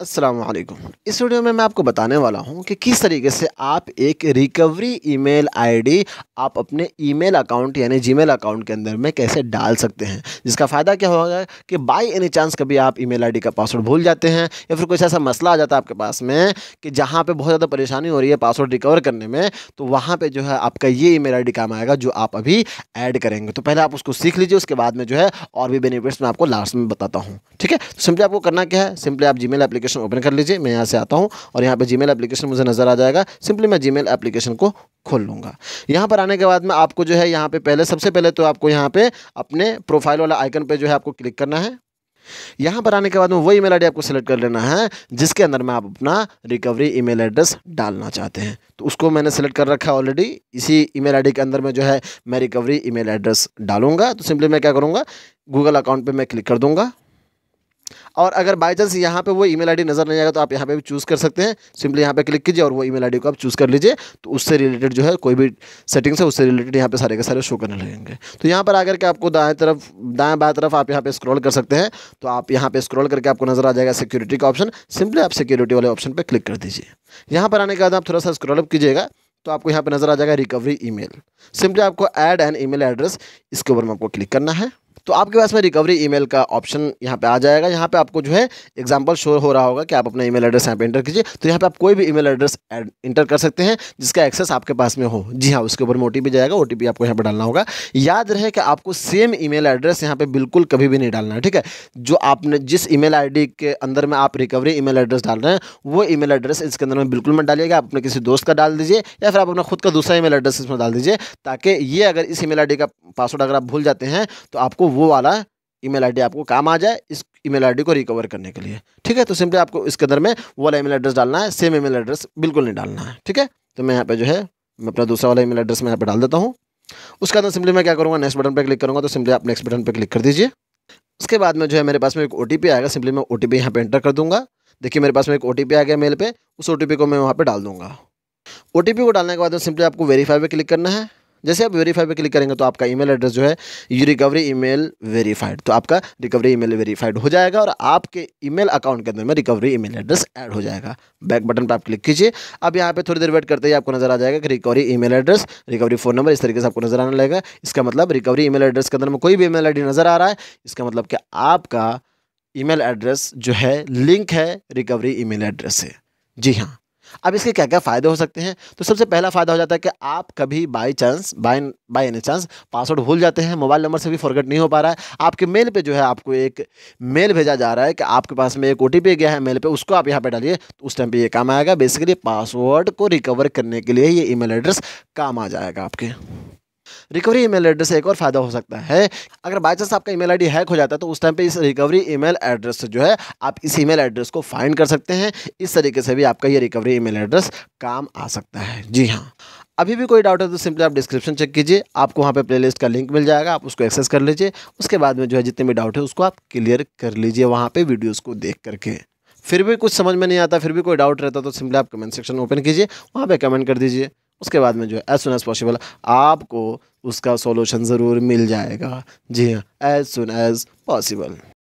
असलम इस वीडियो में मैं आपको बताने वाला हूं कि किस तरीके से आप एक रिकवरी ईमेल आईडी आप अपने ईमेल अकाउंट यानी जीमेल अकाउंट के अंदर में कैसे डाल सकते हैं जिसका फ़ायदा क्या होगा कि बाय एनी चांस कभी आप ईमेल आईडी का पासवर्ड भूल जाते हैं या फिर कुछ ऐसा मसला आ जाता है आपके पास में कि जहाँ पर बहुत ज़्यादा परेशानी हो रही है पासवर्ड रिकवर करने में तो वहाँ पर जो है आपका ये ई मेल काम आएगा जो आप अभी ऐड करेंगे तो पहले आप उसको सीख लीजिए उसके बाद में जो है और भी बेनिफिट्स मैं आपको लास्ट में बताता हूँ ठीक है तो सिंपली आपको करना क्या है सिंपली आप जी मेल एप्लीकेशन ओपन कर लीजिए मैं यहाँ से आता हूँ और यहाँ पर जी एप्लीकेशन मुझे नज़र आ जाएगा सिंपली मैं जी एप्लीकेशन को खोल लूँगा यहाँ पर आने के बाद में आपको जो है यहाँ पर पहले सबसे पहले तो आपको यहाँ पर अपने प्रोफाइल वाला आइकन पे जो है आपको क्लिक करना है यहां पर आने के बाद में वो ईमेल आईडी आपको सेलेक्ट कर लेना है जिसके अंदर में आप अपना रिकवरी ईमेल एड्रेस डालना चाहते हैं तो उसको मैंने सेलेक्ट कर रखा है ऑलरेडी इसी ईमेल आईडी के अंदर में जो है मैं रिकवरी ईमेल एड्रेस डालूंगा तो सिंपली मैं क्या करूंगा गूगल अकाउंट पर मैं क्लिक कर दूंगा और अगर बाई चांस यहाँ पर वो ईमेल आईडी नज़र नहीं आएगा तो आप यहाँ पे भी चूज़ कर सकते हैं सिंपली यहाँ पे क्लिक कीजिए और वो ईमेल आईडी को आप चूज़ कर लीजिए तो उससे रिलेटेड जो है कोई भी सेटिंग्स है उससे रिलेटेड यहाँ पे सारे के सारे शो करने लगेंगे तो यहाँ पर आकर के आपको दाएँ तरफ दाएँ बाएँ तरफ आप यहाँ पर स्क्रॉल कर सकते हैं तो आप यहाँ पर स्क्रॉल करके आपको नज़र आ जाएगा सिक्योरिटी का ऑप्शन सिंपली आप सिक्योरिटी वाले ऑप्शन पर क्लिक कर दीजिए यहाँ पर आने के बाद आप थोड़ा सा स्क्रॉल अप कीजिएगा तो आपको यहाँ पर नज़र आ जाएगा रिकवरी ईमेल सिंपली आपको ऐड एन ईमेल एड्रेस इसके ऊपर में आपको क्लिक करना है तो आपके पास में रिकवरी ईमेल का ऑप्शन यहाँ पे आ जाएगा यहाँ पे आपको जो है एग्जांपल शो हो रहा होगा कि आप अपना ईमेल एड्रेस यहाँ पे इंटर कीजिए तो यहाँ पे आप कोई भी ईमेल एड्रेस इंटर कर सकते हैं जिसका एक्सेस आपके पास में हो जी हाँ उसके ऊपर में ओ जाएगा ओ आपको यहाँ पर डालना होगा याद रहे कि आपको सेम ई एड्रेस यहाँ पर बिल्कुल कभी भी नहीं डालना है ठीक है जो आपने जिस ई मेल के अंदर में आप रिकवरी ई एड्रेस डाल रहे हैं वो ई एड्रेस इसके अंदर में बिल्कुल मत डालिएगा आप अपने किसी दोस्त का डाल दीजिए या फिर आप अपना खुद का दूसरा ईमेल एड्रेस इसमें डाल दीजिए ताकि ये अगर इस ईमेल आईडी का पासवर्ड अगर आप भूल जाते हैं तो आपको वो वाला ईमेल आईडी आपको काम आ जाए इस ईमेल आईडी को रिकवर करने के लिए ठीक है तो सिंपली आपको इसके अंदर में वो वाला ईमेल एड्रेस डालना है सेम ईमेल एड्रेस बिल्कुल नहीं डालना है ठीक है तो मैं यहाँ पे जो है मैं अपना दूसरा वाला ईमेल एड्रेस मैं यहाँ पर डाल देता हूँ उसके अंदर सिंपली मैं क्या करूँगा नेक्स्ट बटन पर क्लिक करूँगा तो सिंपली आप नेक्स्ट बटन पर क्लिक कर दीजिए उसके बाद में जो है मेरे पास में एक ओ आएगा सिंपली मैं ओ टी यहाँ पर एंटर कर दूँगा देखिए मेरे पास में एक ओ आ गया मेल पर उस ओ को मैं वहाँ पर डाल दूँगा ओ को डालने के बाद सिंपली आपको वेरीफाई पर क्लिक करना है जैसे आप वेरीफाई पर क्लिक करेंगे तो आपका ईमेल एड्रेस जो है यू रिकवरी ईमेल वेरीफाइड तो आपका रिकवरी ईमेल वेरीफाइड हो जाएगा और आपके ईमेल अकाउंट के अंदर में रिकवरी ईमेल एड्रेस ऐड हो जाएगा बैक बटन पर आप क्लिक कीजिए अब यहाँ पे थोड़ी देर वेट करते ही आपको नजर आ जाएगा कि recovery email address recovery phone number इस तरीके से आपको नजर आने लगेगा इसका मतलब रिकवरी ईमेल एड्रेस के अंदर में कोई भी ईमेल डी नजर आ रहा है इसका मतलब कि आपका ईमेल एड्रेस जो है लिंक है रिकवरी ईमेल एड्रेस से जी हाँ अब इसके क्या क्या फ़ायदे हो सकते हैं तो सबसे पहला फ़ायदा हो जाता है कि आप कभी by chance by by any chance password भूल जाते हैं मोबाइल नंबर से भी फॉरगेट नहीं हो पा रहा है आपके मेल पर जो है आपको एक मेल भेजा जा रहा है कि आपके पास में एक ओ गया है मेल पर उसको आप यहाँ पर डालिए तो उस टाइम पर ये काम आएगा बेसिकली पासवर्ड को रिकवर करने के लिए ये ई एड्रेस काम आ जाएगा आपके रिकवरी ईमेल एड्रेस से एक और फायदा हो सकता है अगर बाई चांस आपका ईमेल आईडी हैक हो जाता है तो उस टाइम पे इस रिकवरी ईमेल एड्रेस से जो है आप इस ईमेल एड्रेस को फाइंड कर सकते हैं इस तरीके से भी आपका ये रिकवरी ईमेल एड्रेस काम आ सकता है जी हाँ अभी भी कोई डाउट है तो सिंपली आप डिस्क्रिप्शन चेक कीजिए आपको वहाँ पे प्लेलिस्ट का लिंक मिल जाएगा आप उसको एक्सेस कर लीजिए उसके बाद में जो है जितने भी डाउट है उसको आप क्लियर कर लीजिए वहाँ पे वीडियोस को देख करके फिर भी कुछ समझ में नहीं आता फिर भी कोई डाउट रहता तो सिंपली आप कमेंट सेक्शन ओपन कीजिए वहाँ पर कमेंट कर दीजिए उसके बाद में जो है एज सुन एज़ पॉसिबल आपको उसका सॉल्यूशन ज़रूर मिल जाएगा जी हाँ एज सुन एज़ पॉसिबल